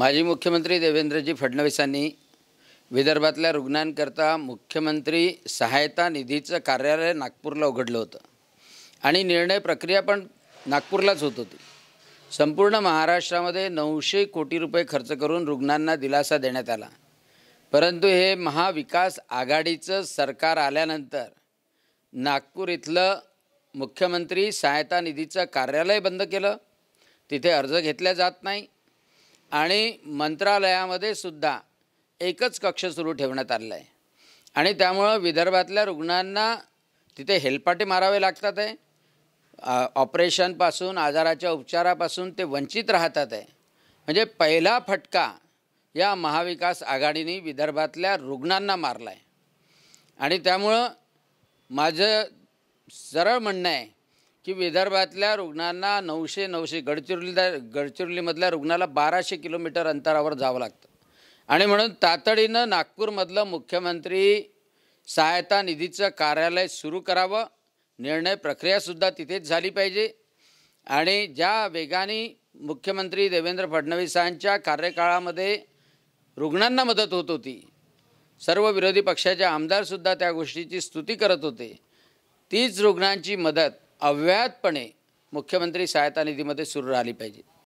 माजी मुख्यमंत्री देवेंद्रजी फडणवीसांनी विदर्भातल्या रुग्णांकरता मुख्यमंत्री सहायता निधीचं कार्यालय नागपूरला उघडलं होतं आणि निर्णय प्रक्रिया पण नागपूरलाच होत होती संपूर्ण महाराष्ट्रामध्ये नऊशे कोटी रुपये खर्च करून रुग्णांना दिलासा देण्यात आला परंतु हे महाविकास आघाडीचं सरकार आल्यानंतर नागपूर इथलं मुख्यमंत्री सहायता निधीचं कार्यालय बंद केलं तिथे अर्ज घेतल्या जात नाही आणि मंत्रालयामध्ये सुद्धा एकच कक्ष सुरू ठेवण्यात आलेला आहे आणि त्यामुळं विदर्भातल्या रुग्णांना तिथे हेलपाटे मारावे लागतात आहे ऑपरेशनपासून आजाराच्या उपचारापासून ते वंचित राहतात आहे म्हणजे पहिला फटका या महाविकास आघाडीने विदर्भातल्या रुग्णांना मारला आहे आणि त्यामुळं माझं सरळ म्हणणं आहे की विदर्भातल्या रुग्णांना नऊशे नऊशे गडचिरोली गडचिरोलीमधल्या रुग्णाला बाराशे किलोमीटर अंतरावर जावं लागतं आणि म्हणून तातडीनं नागपूरमधलं मुख्यमंत्री सहायता निधीचं कार्यालय सुरू करावं निर्णय प्रक्रियासुद्धा तिथेच झाली पाहिजे आणि ज्या वेगाने मुख्यमंत्री देवेंद्र फडणवीसांच्या कार्यकाळामध्ये रुग्णांना मदत होत होती सर्व विरोधी पक्षाचे आमदारसुद्धा त्या गोष्टीची स्तुती करत होते तीच रुग्णांची मदत अव्याहतपणे मुख्यमंत्री सहायता निधीमध्ये सुरू राहिली पाहिजे